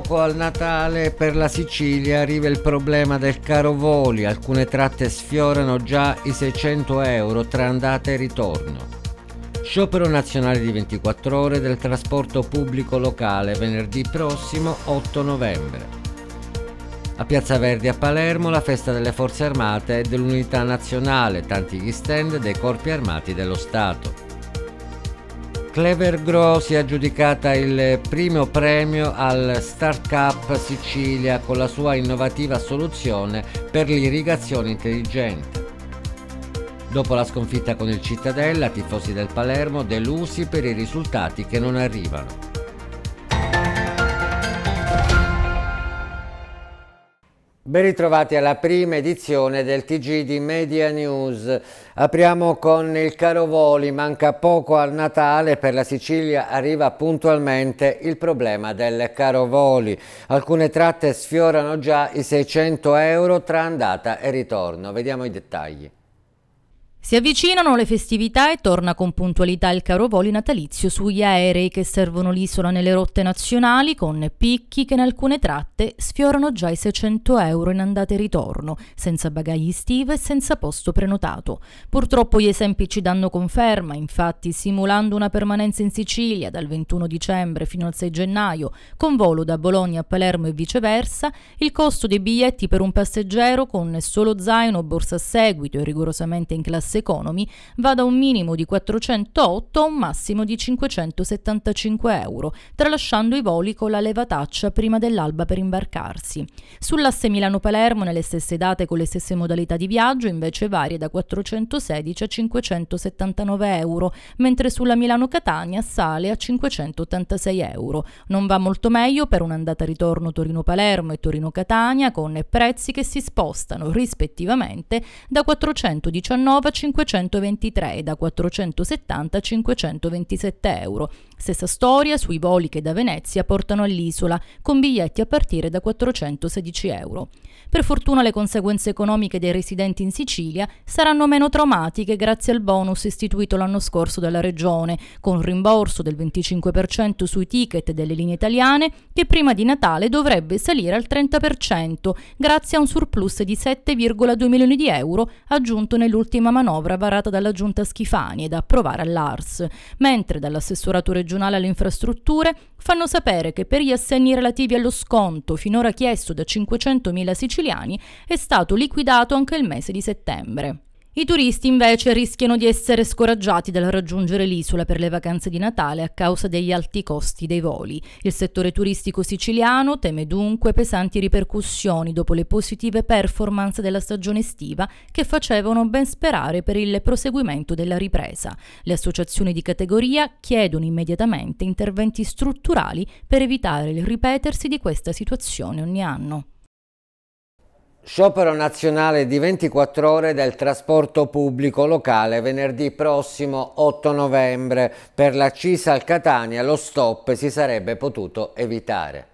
poco al Natale per la Sicilia arriva il problema del caro voli, alcune tratte sfiorano già i 600 euro tra andata e ritorno. Sciopero nazionale di 24 ore del trasporto pubblico locale venerdì prossimo 8 novembre. A Piazza Verdi a Palermo la festa delle forze armate e dell'unità nazionale, tanti gli stand dei corpi armati dello Stato. Clever Grow si è aggiudicata il primo premio al Startup Sicilia con la sua innovativa soluzione per l'irrigazione intelligente. Dopo la sconfitta con il Cittadella, tifosi del Palermo delusi per i risultati che non arrivano. Ben ritrovati alla prima edizione del TG di Media News. Apriamo con il caro voli, manca poco al Natale, per la Sicilia arriva puntualmente il problema del caro voli. Alcune tratte sfiorano già i 600 euro tra andata e ritorno. Vediamo i dettagli. Si avvicinano le festività e torna con puntualità il caro carovoli natalizio sugli aerei che servono l'isola nelle rotte nazionali con picchi che in alcune tratte sfiorano già i 600 euro in andata e ritorno, senza bagagli estivi e senza posto prenotato. Purtroppo gli esempi ci danno conferma, infatti simulando una permanenza in Sicilia dal 21 dicembre fino al 6 gennaio, con volo da Bologna a Palermo e viceversa, il costo dei biglietti per un passeggero con solo zaino o borsa a seguito e rigorosamente in classe Economy va da un minimo di 408 a un massimo di 575 euro, tralasciando i voli con la levataccia prima dell'alba per imbarcarsi. Sull'asse Milano-Palermo, nelle stesse date con le stesse modalità di viaggio, invece varia da 416 a 579 euro, mentre sulla Milano-Catania sale a 586 euro. Non va molto meglio per un'andata ritorno Torino-Palermo e Torino-Catania con prezzi che si spostano rispettivamente da 419 a 523 e da 470 a 527 euro, Stessa storia sui voli che da Venezia portano all'isola, con biglietti a partire da 416 euro. Per fortuna le conseguenze economiche dei residenti in Sicilia saranno meno traumatiche grazie al bonus istituito l'anno scorso dalla Regione, con rimborso del 25% sui ticket delle linee italiane che prima di Natale dovrebbe salire al 30% grazie a un surplus di 7,2 milioni di euro aggiunto nell'ultima manovra varata dalla Giunta Schifani ed approvare all'ARS, mentre dall'assessorato regionale regionale alle infrastrutture fanno sapere che per gli assegni relativi allo sconto finora chiesto da 500.000 siciliani è stato liquidato anche il mese di settembre. I turisti invece rischiano di essere scoraggiati dal raggiungere l'isola per le vacanze di Natale a causa degli alti costi dei voli. Il settore turistico siciliano teme dunque pesanti ripercussioni dopo le positive performance della stagione estiva che facevano ben sperare per il proseguimento della ripresa. Le associazioni di categoria chiedono immediatamente interventi strutturali per evitare il ripetersi di questa situazione ogni anno. Sciopero nazionale di 24 ore del trasporto pubblico locale venerdì prossimo 8 novembre. Per la Cisa al Catania lo stop si sarebbe potuto evitare.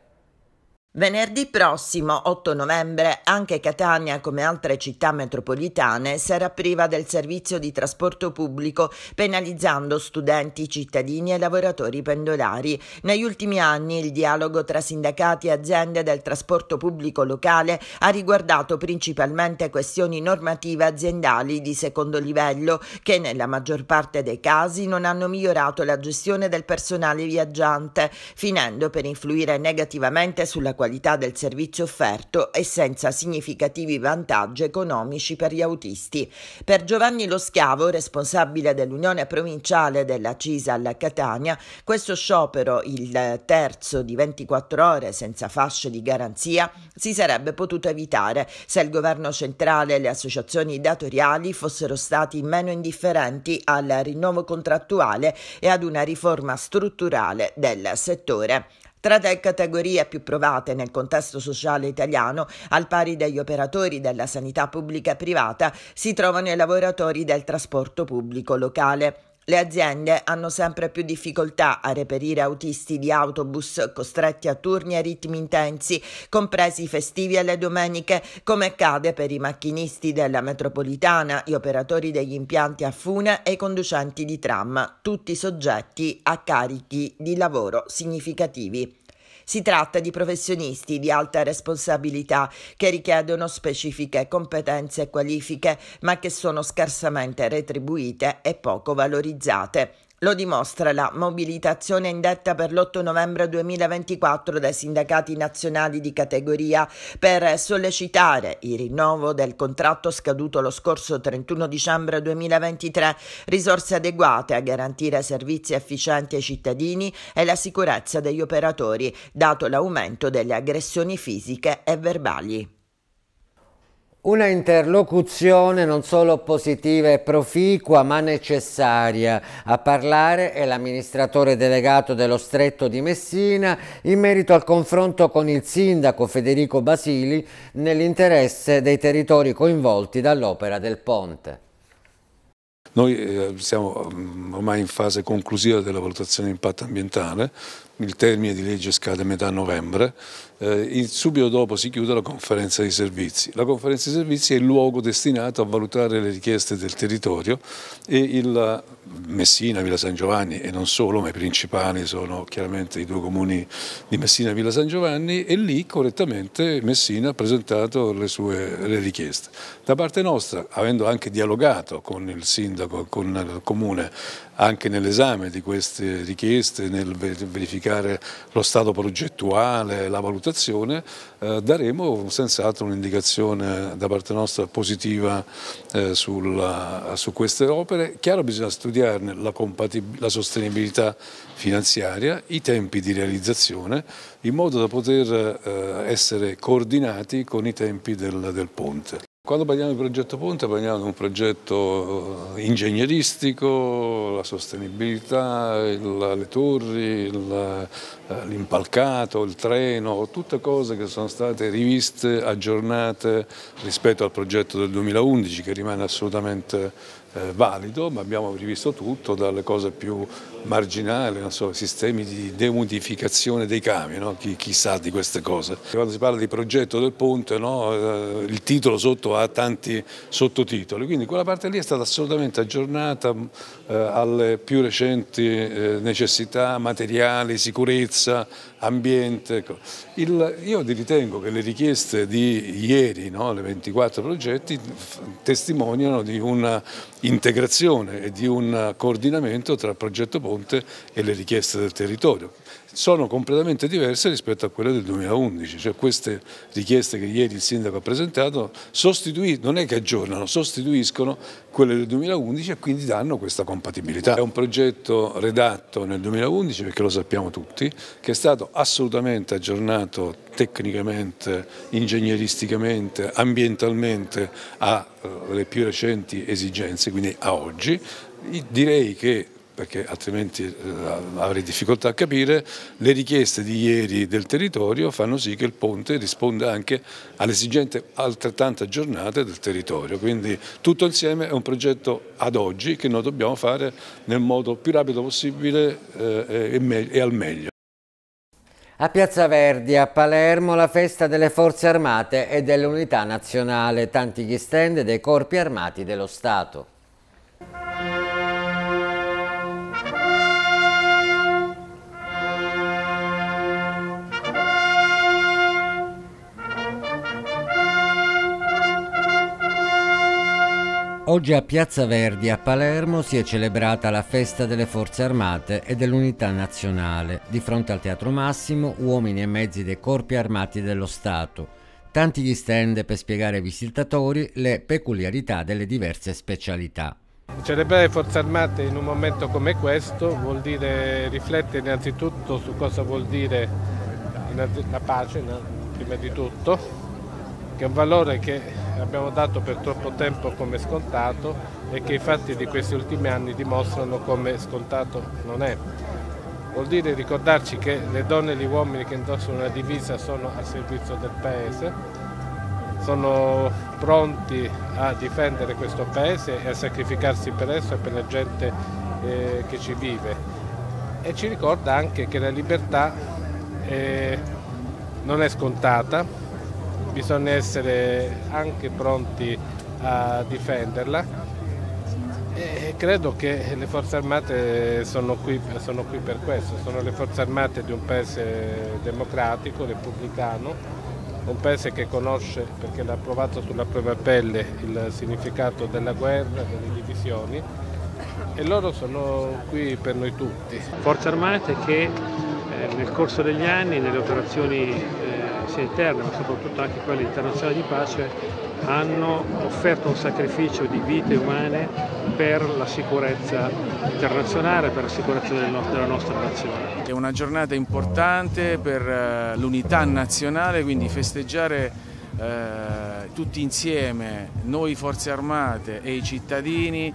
Venerdì prossimo, 8 novembre, anche Catania, come altre città metropolitane, sarà priva del servizio di trasporto pubblico, penalizzando studenti, cittadini e lavoratori pendolari. Negli ultimi anni il dialogo tra sindacati e aziende del trasporto pubblico locale ha riguardato principalmente questioni normative aziendali di secondo livello, che nella maggior parte dei casi non hanno migliorato la gestione del personale viaggiante, finendo per influire negativamente sulla qualità qualità del servizio offerto e senza significativi vantaggi economici per gli autisti. Per Giovanni Lo Schiavo, responsabile dell'Unione Provinciale della Cisal Catania, questo sciopero, il terzo di 24 ore senza fasce di garanzia, si sarebbe potuto evitare se il governo centrale e le associazioni datoriali fossero stati meno indifferenti al rinnovo contrattuale e ad una riforma strutturale del settore tra le categorie più provate nel contesto sociale italiano, al pari degli operatori della sanità pubblica privata, si trovano i lavoratori del trasporto pubblico locale. Le aziende hanno sempre più difficoltà a reperire autisti di autobus costretti a turni a ritmi intensi, compresi i festivi e le domeniche, come accade per i macchinisti della metropolitana, gli operatori degli impianti a fune e i conducenti di tram, tutti soggetti a carichi di lavoro significativi. Si tratta di professionisti di alta responsabilità che richiedono specifiche competenze e qualifiche, ma che sono scarsamente retribuite e poco valorizzate. Lo dimostra la mobilitazione indetta per l'8 novembre 2024 dai sindacati nazionali di categoria per sollecitare il rinnovo del contratto scaduto lo scorso 31 dicembre 2023, risorse adeguate a garantire servizi efficienti ai cittadini e la sicurezza degli operatori, dato l'aumento delle aggressioni fisiche e verbali. Una interlocuzione non solo positiva e proficua ma necessaria. A parlare è l'amministratore delegato dello Stretto di Messina in merito al confronto con il sindaco Federico Basili nell'interesse dei territori coinvolti dall'opera del ponte. Noi eh, siamo mm, ormai in fase conclusiva della valutazione di impatto ambientale, il termine di legge scade a metà novembre, eh, subito dopo si chiude la conferenza dei servizi. La conferenza dei servizi è il luogo destinato a valutare le richieste del territorio e il Messina, Villa San Giovanni e non solo, ma i principali sono chiaramente i due comuni di Messina e Villa San Giovanni e lì correttamente Messina ha presentato le sue le richieste. Da parte nostra, avendo anche dialogato con il sindaco, con il comune, anche nell'esame di queste richieste, nel verificare lo stato progettuale, la valutazione, eh, daremo senz'altro un'indicazione da parte nostra positiva eh, sulla, su queste opere. Chiaro bisogna studiarne la, la sostenibilità finanziaria, i tempi di realizzazione, in modo da poter eh, essere coordinati con i tempi del, del ponte. Quando parliamo di progetto Ponte parliamo di un progetto eh, ingegneristico, la sostenibilità, il, le torri, eh, l'impalcato, il, il treno, tutte cose che sono state riviste, aggiornate rispetto al progetto del 2011 che rimane assolutamente eh, valido, ma abbiamo rivisto tutto, dalle cose più marginali, so, sistemi di demodificazione dei camion, no? chi, chi, sa di queste cose. Quando si parla di progetto del ponte, no? eh, il titolo sotto ha tanti sottotitoli, quindi quella parte lì è stata assolutamente aggiornata mm, eh, alle più recenti eh, necessità materiali, sicurezza, ambiente. Ecco. Il, io ritengo che le richieste di ieri, no? le 24 progetti, testimoniano di una integrazione e di un coordinamento tra il progetto Ponte e le richieste del territorio sono completamente diverse rispetto a quelle del 2011, cioè queste richieste che ieri il sindaco ha presentato non è che aggiornano, sostituiscono quelle del 2011 e quindi danno questa compatibilità. È un progetto redatto nel 2011 perché lo sappiamo tutti, che è stato assolutamente aggiornato tecnicamente, ingegneristicamente, ambientalmente alle eh, più recenti esigenze, quindi a oggi. Direi che perché altrimenti eh, avrei difficoltà a capire, le richieste di ieri del territorio fanno sì che il ponte risponda anche alle esigenze altrettante aggiornate del territorio, quindi tutto insieme è un progetto ad oggi che noi dobbiamo fare nel modo più rapido possibile eh, e al meglio. A Piazza Verdi a Palermo la festa delle forze armate e dell'unità nazionale, tanti gli stand dei corpi armati dello Stato. Oggi a Piazza Verdi a Palermo si è celebrata la festa delle Forze Armate e dell'Unità Nazionale. Di fronte al Teatro Massimo, uomini e mezzi dei corpi armati dello Stato. Tanti gli stand per spiegare ai visitatori le peculiarità delle diverse specialità. Celebrare le Forze Armate in un momento come questo vuol dire riflettere innanzitutto su cosa vuol dire la pace, prima di tutto, che è un valore che abbiamo dato per troppo tempo come scontato e che i fatti di questi ultimi anni dimostrano come scontato non è. Vuol dire ricordarci che le donne e gli uomini che indossano una divisa sono al servizio del Paese, sono pronti a difendere questo Paese e a sacrificarsi per esso e per la gente eh, che ci vive. E ci ricorda anche che la libertà eh, non è scontata, bisogna essere anche pronti a difenderla e credo che le forze armate sono qui, sono qui per questo, sono le forze armate di un paese democratico, repubblicano, un paese che conosce, perché l'ha provato sulla propria pelle, il significato della guerra, delle divisioni e loro sono qui per noi tutti. Forze armate che eh, nel corso degli anni, nelle operazioni sia interne ma soprattutto anche quelle internazionali di pace hanno offerto un sacrificio di vite umane per la sicurezza internazionale, per la sicurezza della nostra nazione. È una giornata importante per eh, l'unità nazionale, quindi festeggiare eh, tutti insieme, noi forze armate e i cittadini,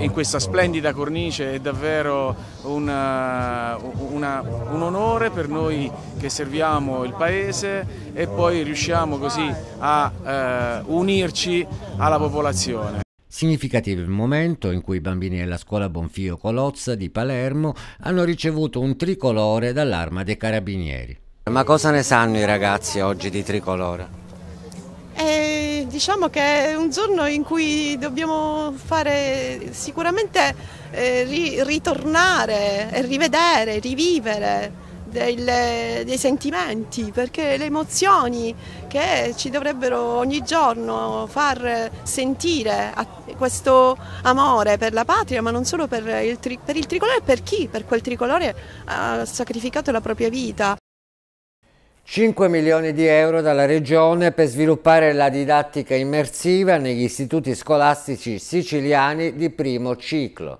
in questa splendida cornice è davvero una, eh, una, un onore per noi che serviamo il Paese e poi riusciamo così a eh, unirci alla popolazione. Significativo il momento in cui i bambini della scuola Bonfio Colozza di Palermo hanno ricevuto un tricolore dall'arma dei carabinieri. Ma cosa ne sanno i ragazzi oggi di tricolore? E eh, diciamo che è un giorno in cui dobbiamo fare sicuramente eh, ri- ritornare e rivedere, rivivere delle, dei sentimenti, perché le emozioni che ci dovrebbero ogni giorno far sentire questo amore per la patria, ma non solo per il, tri- per il tricolore, per chi per quel tricolore ha sacrificato la propria vita. 5 milioni di euro dalla Regione per sviluppare la didattica immersiva negli istituti scolastici siciliani di primo ciclo.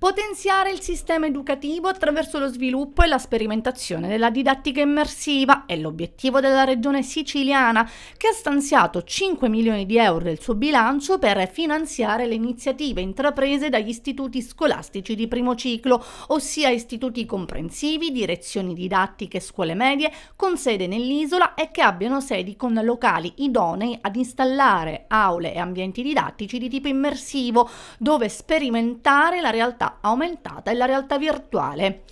Potenziare il sistema educativo attraverso lo sviluppo e la sperimentazione della didattica immersiva è l'obiettivo della regione siciliana che ha stanziato 5 milioni di euro del suo bilancio per finanziare le iniziative intraprese dagli istituti scolastici di primo ciclo, ossia istituti comprensivi, direzioni didattiche e scuole medie con sede nell'isola e che abbiano sedi con locali idonei ad installare aule e ambienti didattici di tipo immersivo dove sperimentare la realtà aumentata e la realtà virtuale.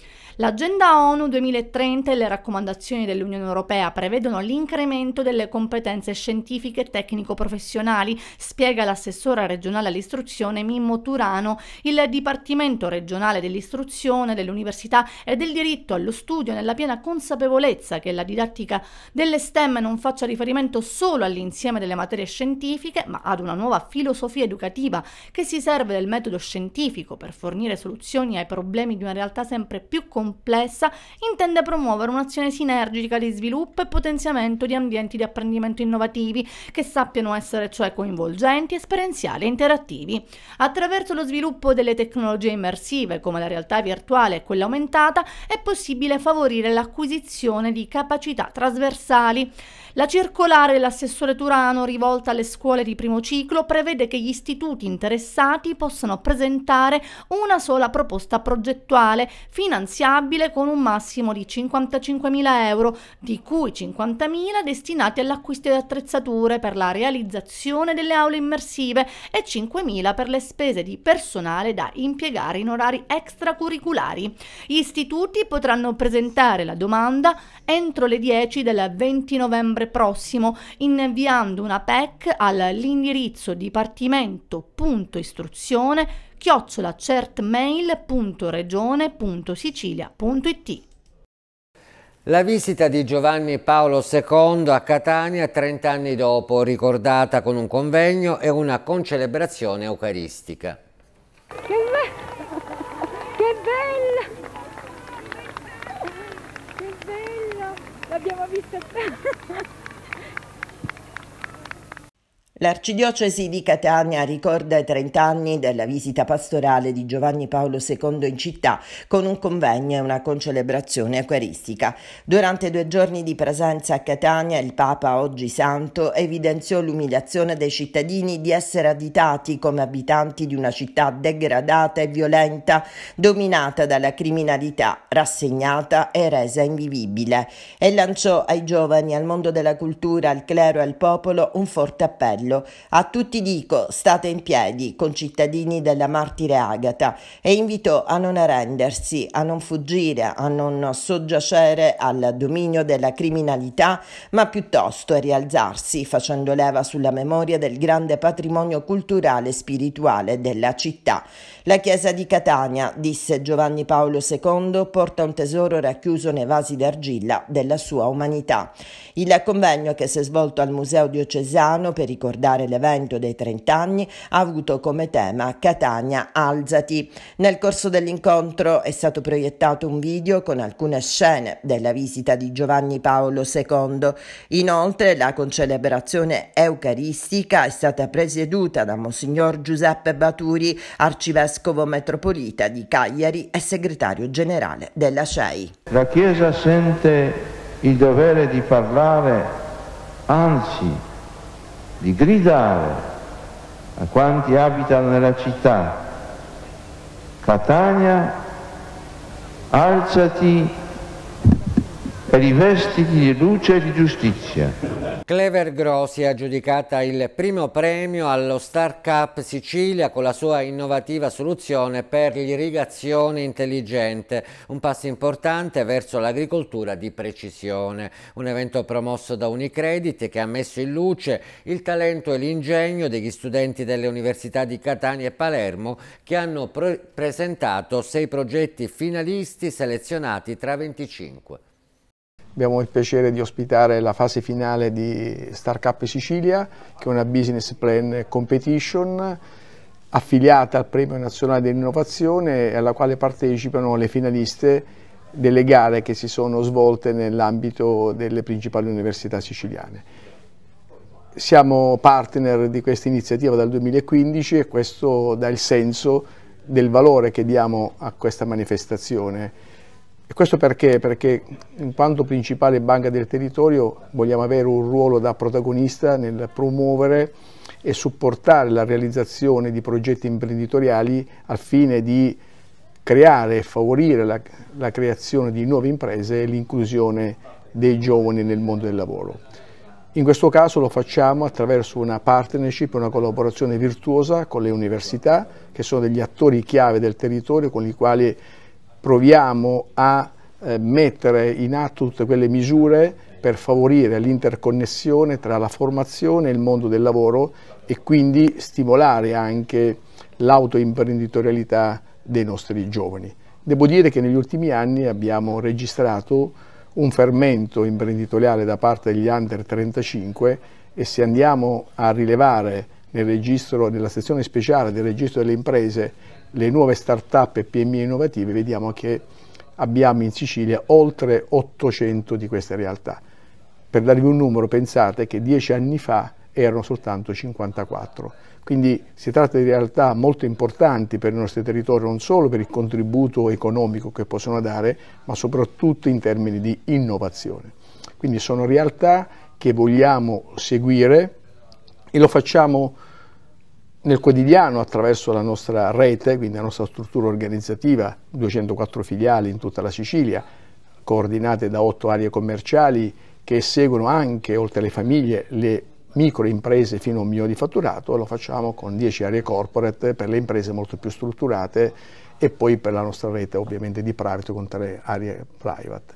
L'agenda ONU 2030 e le raccomandazioni dell'Unione Europea prevedono l'incremento delle competenze scientifiche e tecnico-professionali, spiega l'assessore regionale all'istruzione Mimmo Turano. Il Dipartimento regionale dell'istruzione, dell'università e del diritto allo studio nella piena consapevolezza che la didattica delle STEM non faccia riferimento solo all'insieme delle materie scientifiche, ma ad una nuova filosofia educativa che si serve del metodo scientifico per fornire soluzioni ai problemi di una realtà sempre più complessa complessa, intende promuovere un'azione sinergica di sviluppo e potenziamento di ambienti di apprendimento innovativi che sappiano essere cioè coinvolgenti, esperienziali e interattivi. Attraverso lo sviluppo delle tecnologie immersive come la realtà virtuale e quella aumentata è possibile favorire l'acquisizione di capacità trasversali. La circolare dell'assessore Turano rivolta alle scuole di primo ciclo prevede che gli istituti interessati possano presentare una sola proposta progettuale finanziabile con un massimo di 55.000 euro, di cui 50.000 destinati all'acquisto di attrezzature per la realizzazione delle aule immersive e 5.000 per le spese di personale da impiegare in orari extracurriculari. Gli istituti potranno presentare la domanda entro le 10 del 20 novembre settembre prossimo inviando una PEC all'indirizzo dipartimento.istruzione chiocciolacertmail.regione.sicilia.it la visita di Giovanni Paolo II a Catania 30 anni dopo, ricordata con un convegno e una concelebrazione eucaristica. abi hissettim. L'arcidiocesi di Catania ricorda i 30 anni della visita pastorale di Giovanni Paolo II in città con un convegno e una concelebrazione eucaristica. Durante due giorni di presenza a Catania il Papa, oggi santo, evidenziò l'umiliazione dei cittadini di essere additati come abitanti di una città degradata e violenta, dominata dalla criminalità, rassegnata e resa invivibile e lanciò ai giovani, al mondo della cultura, al clero e al popolo un forte appello Cartello. A tutti dico state in piedi, concittadini della martire Agata, e invito a non arrendersi, a non fuggire, a non soggiacere al dominio della criminalità, ma piuttosto a rialzarsi facendo leva sulla memoria del grande patrimonio culturale e spirituale della città. La chiesa di Catania, disse Giovanni Paolo II, porta un tesoro racchiuso nei vasi d'argilla della sua umanità. Il convegno che si è svolto al Museo Diocesano per ricordare l'evento dei 30 anni ha avuto come tema Catania Alzati. Nel corso dell'incontro è stato proiettato un video con alcune scene della visita di Giovanni Paolo II. Inoltre la concelebrazione eucaristica è stata presieduta da Monsignor Giuseppe Baturi, arcivescovo metropolita di Cagliari e segretario generale della CEI. La Chiesa sente il dovere di parlare, anzi di gridare a quanti abitano nella città. Catania, alzati rivestiti di luce e di giustizia. Clever Grossi ha aggiudicata il primo premio allo Star Cup Sicilia con la sua innovativa soluzione per l'irrigazione intelligente, un passo importante verso l'agricoltura di precisione. Un evento promosso da Unicredit che ha messo in luce il talento e l'ingegno degli studenti delle università di Catania e Palermo che hanno pre presentato sei progetti finalisti selezionati tra 25. Abbiamo il piacere di ospitare la fase finale di Startup Sicilia, che è una business plan competition affiliata al Premio Nazionale dell'Innovazione e alla quale partecipano le finaliste delle gare che si sono svolte nell'ambito delle principali università siciliane. Siamo partner di questa iniziativa dal 2015 e questo dà il senso del valore che diamo a questa manifestazione e questo perché? Perché in quanto principale banca del territorio vogliamo avere un ruolo da protagonista nel promuovere e supportare la realizzazione di progetti imprenditoriali al fine di creare e favorire la, la creazione di nuove imprese e l'inclusione dei giovani nel mondo del lavoro. In questo caso lo facciamo attraverso una partnership, una collaborazione virtuosa con le università, che sono degli attori chiave del territorio con i quali proviamo a eh, mettere in atto tutte quelle misure per favorire l'interconnessione tra la formazione e il mondo del lavoro e quindi stimolare anche l'autoimprenditorialità dei nostri giovani. Devo dire che negli ultimi anni abbiamo registrato un fermento imprenditoriale da parte degli under 35 e se andiamo a rilevare nel registro, nella sezione speciale del registro delle imprese le nuove start-up e PMI innovative, vediamo che abbiamo in Sicilia oltre 800 di queste realtà. Per darvi un numero, pensate che dieci anni fa erano soltanto 54. Quindi si tratta di realtà molto importanti per il nostro territorio, non solo per il contributo economico che possono dare, ma soprattutto in termini di innovazione. Quindi sono realtà che vogliamo seguire e lo facciamo nel quotidiano attraverso la nostra rete, quindi la nostra struttura organizzativa, 204 filiali in tutta la Sicilia, coordinate da 8 aree commerciali che seguono anche, oltre alle famiglie, le microimprese fino a un milione di fatturato, lo facciamo con 10 aree corporate per le imprese molto più strutturate e poi per la nostra rete ovviamente di private con tre aree private.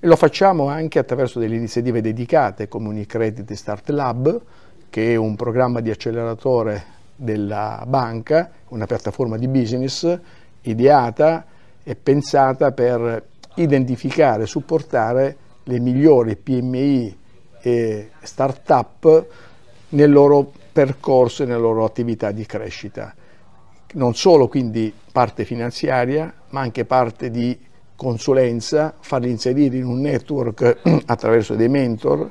E lo facciamo anche attraverso delle iniziative dedicate come Unicredit Start Lab, che è un programma di acceleratore della banca, una piattaforma di business ideata e pensata per identificare e supportare le migliori PMI e start-up nel loro percorso e nella loro attività di crescita. Non solo quindi parte finanziaria, ma anche parte di consulenza, farli inserire in un network attraverso dei mentor,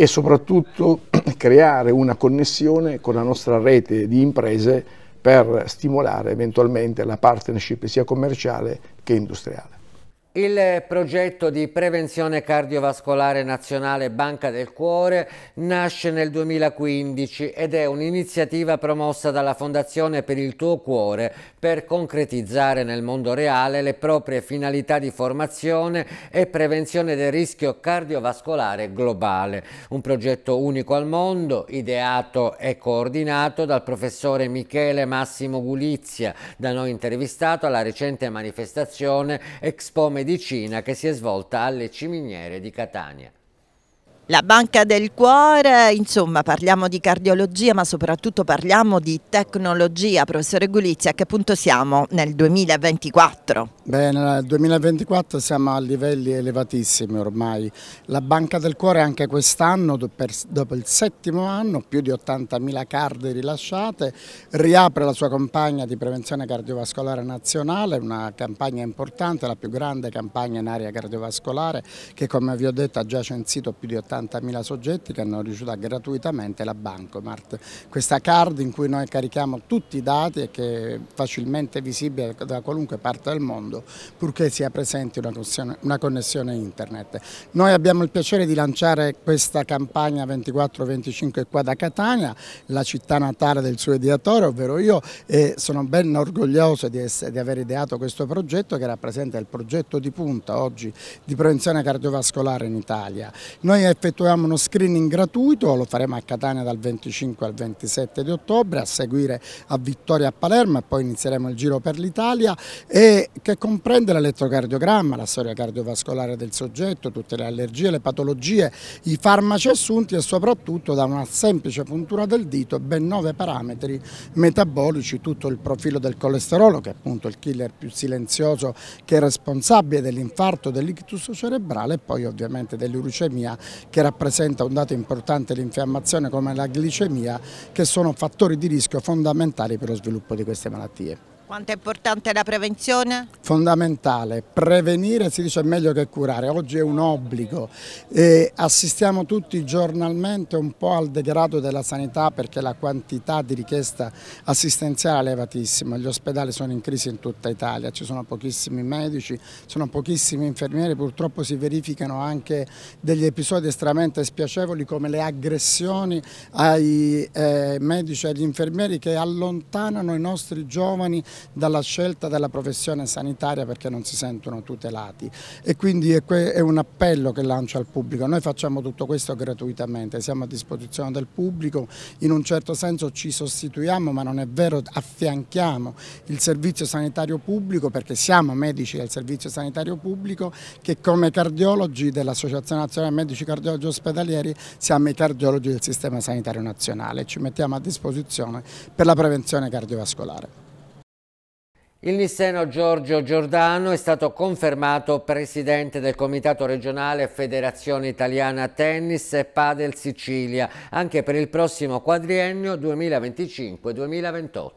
e soprattutto creare una connessione con la nostra rete di imprese per stimolare eventualmente la partnership sia commerciale che industriale. Il progetto di prevenzione cardiovascolare nazionale Banca del Cuore nasce nel 2015 ed è un'iniziativa promossa dalla Fondazione per il Tuo Cuore per concretizzare nel mondo reale le proprie finalità di formazione e prevenzione del rischio cardiovascolare globale. Un progetto unico al mondo, ideato e coordinato dal professore Michele Massimo Gulizia, da noi intervistato alla recente manifestazione Expo Medicina medicina che si è svolta alle Ciminiere di Catania. La Banca del Cuore, insomma parliamo di cardiologia ma soprattutto parliamo di tecnologia. Professore Gulizia, a che punto siamo nel 2024? Beh, nel 2024 siamo a livelli elevatissimi ormai. La Banca del Cuore anche quest'anno, dopo il settimo anno, più di 80.000 card rilasciate, riapre la sua campagna di prevenzione cardiovascolare nazionale, una campagna importante, la più grande campagna in area cardiovascolare che come vi ho detto ha già censito più di 80.000 60.000 soggetti che hanno ricevuto gratuitamente la Bancomart, questa card in cui noi carichiamo tutti i dati e che è facilmente visibile da qualunque parte del mondo, purché sia presente una connessione, una connessione internet. Noi abbiamo il piacere di lanciare questa campagna 24-25 qua da Catania, la città natale del suo ideatore, ovvero io, e sono ben orgoglioso di, essere, di aver ideato questo progetto che rappresenta il progetto di punta oggi di prevenzione cardiovascolare in Italia. Noi effettivamente effettuiamo uno screening gratuito, lo faremo a Catania dal 25 al 27 di ottobre, a seguire a Vittoria a Palermo e poi inizieremo il giro per l'Italia e che comprende l'elettrocardiogramma, la storia cardiovascolare del soggetto, tutte le allergie, le patologie, i farmaci assunti e soprattutto da una semplice puntura del dito ben nove parametri metabolici, tutto il profilo del colesterolo che è appunto il killer più silenzioso che è responsabile dell'infarto, dell'ictus cerebrale e poi ovviamente dell'urucemia che che rappresenta un dato importante l'infiammazione come la glicemia che sono fattori di rischio fondamentali per lo sviluppo di queste malattie. Quanto è importante la prevenzione? Fondamentale, prevenire si dice meglio che curare, oggi è un obbligo. E assistiamo tutti giornalmente un po' al degrado della sanità perché la quantità di richiesta assistenziale è elevatissima, gli ospedali sono in crisi in tutta Italia, ci sono pochissimi medici, sono pochissimi infermieri, purtroppo si verificano anche degli episodi estremamente spiacevoli come le aggressioni ai eh, medici e agli infermieri che allontanano i nostri giovani dalla scelta della professione sanitaria perché non si sentono tutelati e quindi è un appello che lancio al pubblico, noi facciamo tutto questo gratuitamente, siamo a disposizione del pubblico, in un certo senso ci sostituiamo ma non è vero affianchiamo il servizio sanitario pubblico perché siamo medici del servizio sanitario pubblico che come cardiologi dell'Associazione Nazionale Medici Cardiologi Ospedalieri siamo i cardiologi del Sistema Sanitario Nazionale, ci mettiamo a disposizione per la prevenzione cardiovascolare. Il nisseno Giorgio Giordano è stato confermato presidente del Comitato regionale Federazione Italiana Tennis e Padel Sicilia anche per il prossimo quadriennio 2025-2028.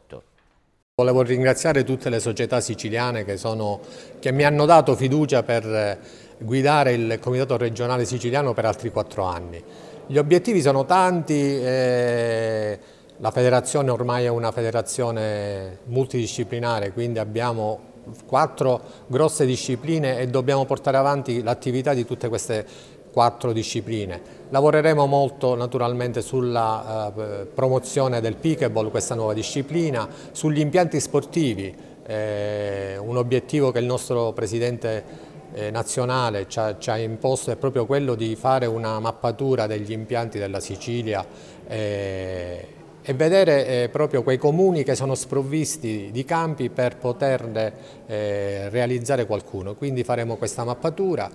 Volevo ringraziare tutte le società siciliane che, sono, che mi hanno dato fiducia per eh, guidare il Comitato regionale siciliano per altri quattro anni. Gli obiettivi sono tanti, eh, la federazione ormai è una federazione multidisciplinare, quindi abbiamo quattro grosse discipline e dobbiamo portare avanti l'attività di tutte queste quattro discipline. Lavoreremo molto naturalmente sulla eh, promozione del pickleball, questa nuova disciplina, sugli impianti sportivi, eh, un obiettivo che il nostro Presidente eh, nazionale ci ha, ci ha, imposto è proprio quello di fare una mappatura degli impianti della Sicilia eh, e vedere eh, proprio quei comuni che sono sprovvisti di campi per poterne eh, realizzare qualcuno. Quindi faremo questa mappatura,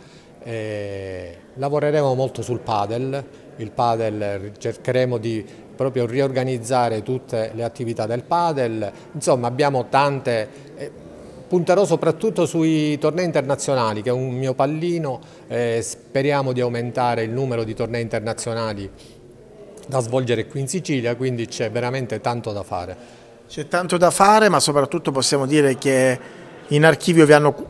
eh, lavoreremo molto sul padel, il padel cercheremo di proprio riorganizzare tutte le attività del padel, insomma abbiamo tante eh, punterò soprattutto sui tornei internazionali, che è un mio pallino, eh, speriamo di aumentare il numero di tornei internazionali da svolgere qui in Sicilia, quindi c'è veramente tanto da fare. C'è tanto da fare, ma soprattutto possiamo dire che in archivio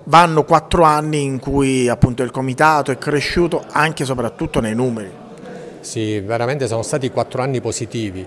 vanno quattro anni in cui appunto il comitato è cresciuto anche e soprattutto nei numeri. Sì, veramente sono stati quattro anni positivi.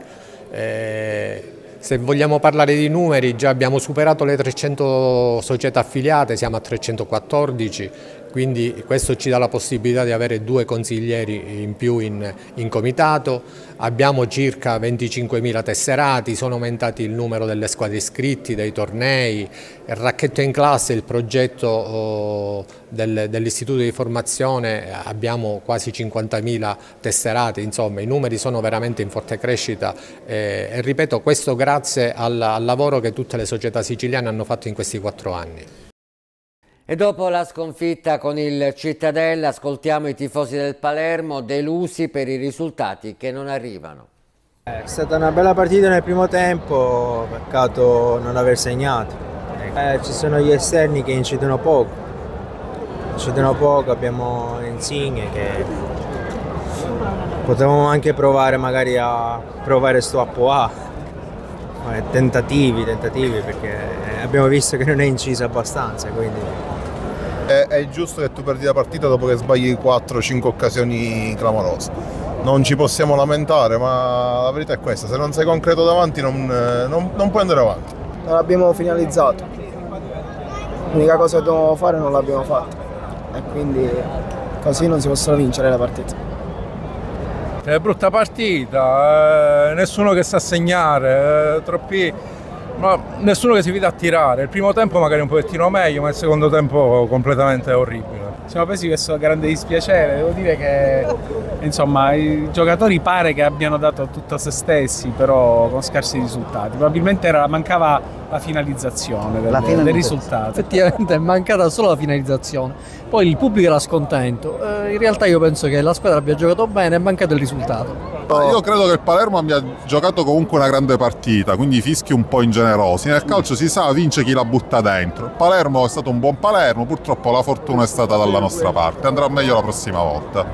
Eh, se vogliamo parlare di numeri, già abbiamo superato le 300 società affiliate, siamo a 314, quindi questo ci dà la possibilità di avere due consiglieri in più in, in comitato, abbiamo circa 25.000 tesserati, sono aumentati il numero delle squadre iscritte, dei tornei, il racchetto in classe, il progetto oh, del, dell'istituto di formazione, abbiamo quasi 50.000 tesserati, insomma i numeri sono veramente in forte crescita eh, e ripeto questo grazie al, al lavoro che tutte le società siciliane hanno fatto in questi quattro anni. E dopo la sconfitta con il Cittadella ascoltiamo i tifosi del Palermo delusi per i risultati che non arrivano. È stata una bella partita nel primo tempo, peccato non aver segnato. Eh, ci sono gli esterni che incidono poco, incidono poco, abbiamo Insigne che potevamo anche provare magari a provare sto appo A, tentativi, tentativi perché abbiamo visto che non è incisa abbastanza, quindi è, è giusto che tu perdi la partita dopo che sbagli 4-5 occasioni clamorose non ci possiamo lamentare, ma la verità è questa, se non sei concreto davanti non, eh, non, non puoi andare avanti. Non l'abbiamo finalizzato, l'unica cosa che dovevamo fare non l'abbiamo fatta e quindi così non si possono vincere le partite. È brutta partita, eh, nessuno che sa segnare, eh, troppi ma nessuno che si vede a tirare. Il primo tempo magari un pochettino meglio, ma il secondo tempo completamente orribile. Siamo presi questo grande dispiacere, devo dire che insomma, i giocatori pare che abbiano dato tutto a se stessi, però con scarsi risultati. Probabilmente era, mancava la finalizzazione del, la finalizzazione. del risultato. Effettivamente è mancata solo la finalizzazione. Poi il pubblico era scontento. Eh, in realtà io penso che la squadra abbia giocato bene, è mancato il risultato. Ma io credo che il Palermo abbia giocato comunque una grande partita, quindi fischi un po' ingenerosi. Nel calcio si sa, vince chi la butta dentro. Il Palermo è stato un buon Palermo, purtroppo la fortuna è stata dalla nostra parte. Andrà meglio la prossima volta.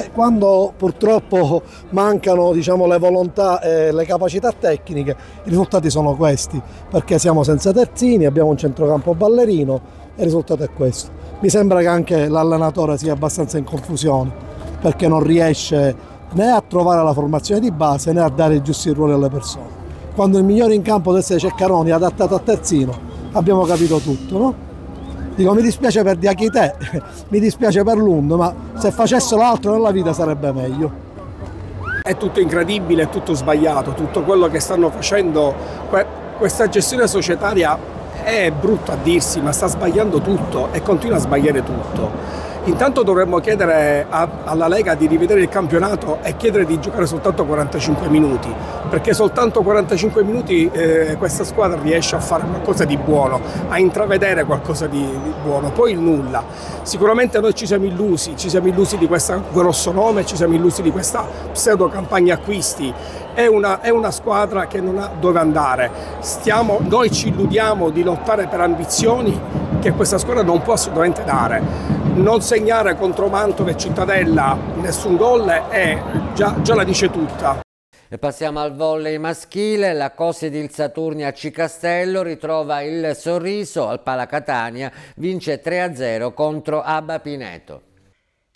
Eh, quando purtroppo mancano diciamo, le volontà e eh, le capacità tecniche, i risultati sono questi, perché siamo senza terzini, abbiamo un centrocampo ballerino e il risultato è questo. Mi sembra che anche l'allenatore sia abbastanza in confusione, perché non riesce né a trovare la formazione di base né a dare i giusti ruoli alle persone. Quando il migliore in campo deve essere Ceccaroni, adattato a terzino, abbiamo capito tutto, no? Dico, mi dispiace per Diachite, mi dispiace per Lund, ma se facessero altro nella vita sarebbe meglio è tutto incredibile, è tutto sbagliato, tutto quello che stanno facendo, questa gestione societaria è brutta a dirsi, ma sta sbagliando tutto e continua a sbagliare tutto. Intanto dovremmo chiedere a, alla Lega di rivedere il campionato e chiedere di giocare soltanto 45 minuti, perché soltanto 45 minuti eh, questa squadra riesce a fare qualcosa di buono, a intravedere qualcosa di, di buono, poi il nulla. Sicuramente noi ci siamo illusi, ci siamo illusi di questo grosso nome, ci siamo illusi di questa pseudo campagna acquisti. È una, è una squadra che non ha dove andare. Stiamo, noi ci illudiamo di lottare per ambizioni che questa squadra non può assolutamente dare non segnare contro Mantova e Cittadella nessun gol è, già, già la dice tutta. E passiamo al volley maschile, la Cosi di Saturnia Cicastello ritrova il sorriso al Palacatania, vince 3-0 contro Abba Pineto.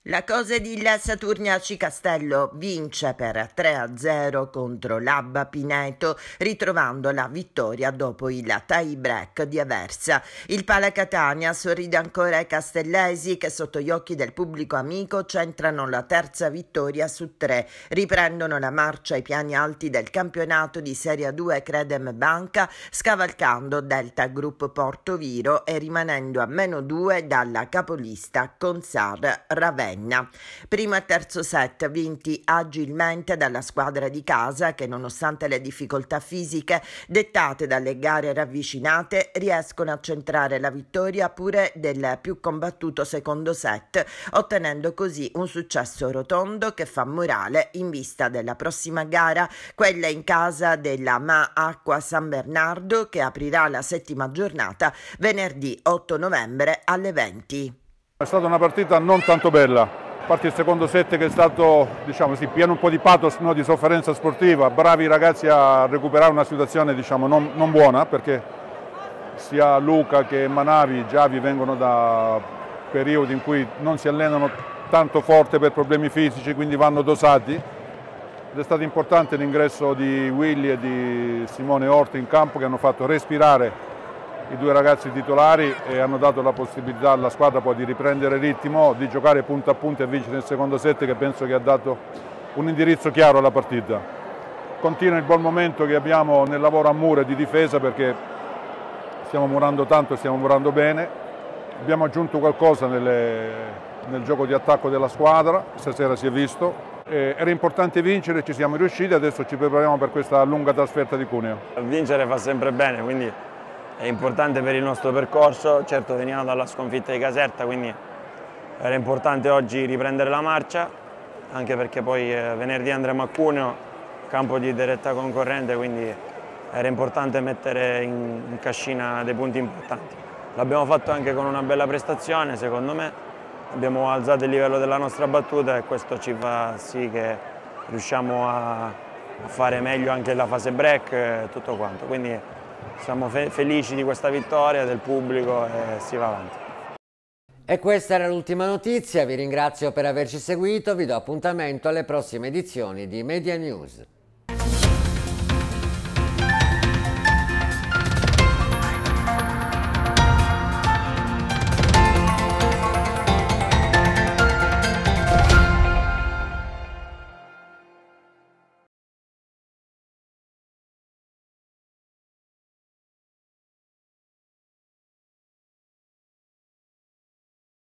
La cosa di La Saturniaci Castello vince per 3-0 contro l'Abba Pineto, ritrovando la vittoria dopo il tie break di Aversa. Il Pala Catania sorride ancora ai castellesi che sotto gli occhi del pubblico amico centrano la terza vittoria su tre. Riprendono la marcia ai piani alti del campionato di Serie 2 Credem Banca, scavalcando Delta Group Porto Viro e rimanendo a meno 2 dalla capolista Consar Ravenna. Ravenna. Primo e terzo set vinti agilmente dalla squadra di casa che nonostante le difficoltà fisiche dettate dalle gare ravvicinate riescono a centrare la vittoria pure del più combattuto secondo set, ottenendo così un successo rotondo che fa morale in vista della prossima gara, quella in casa della Ma Acqua San Bernardo che aprirà la settima giornata venerdì 8 novembre alle 20. È stata una partita non tanto bella, a parte il secondo set che è stato diciamo, sì, pieno un po' di pathos, no, di sofferenza sportiva, bravi ragazzi a recuperare una situazione diciamo, non, non buona perché sia Luca che Manavi, Giavi vengono da periodi in cui non si allenano tanto forte per problemi fisici, quindi vanno dosati. Ed è stato importante l'ingresso di Willy e di Simone Orti in campo che hanno fatto respirare i due ragazzi titolari e eh, hanno dato la possibilità alla squadra poi di riprendere ritmo, di giocare punto a punto e vincere il secondo set che penso che ha dato un indirizzo chiaro alla partita. Continua il buon momento che abbiamo nel lavoro a muro e di difesa perché stiamo murando tanto e stiamo murando bene. Abbiamo aggiunto qualcosa nelle, nel gioco di attacco della squadra, stasera si è visto, eh, era importante vincere, ci siamo riusciti, adesso ci prepariamo per questa lunga trasferta di Cuneo. Vincere fa sempre bene, quindi è importante per il nostro percorso, certo veniamo dalla sconfitta di Caserta, quindi era importante oggi riprendere la marcia, anche perché poi eh, venerdì andremo a Cuneo, campo di diretta concorrente, quindi era importante mettere in cascina dei punti importanti. L'abbiamo fatto anche con una bella prestazione, secondo me, abbiamo alzato il livello della nostra battuta e questo ci fa sì che riusciamo a fare meglio anche la fase break e tutto quanto. Quindi siamo fe felici di questa vittoria, del pubblico e si va avanti. E questa era l'ultima notizia, vi ringrazio per averci seguito, vi do appuntamento alle prossime edizioni di Media News.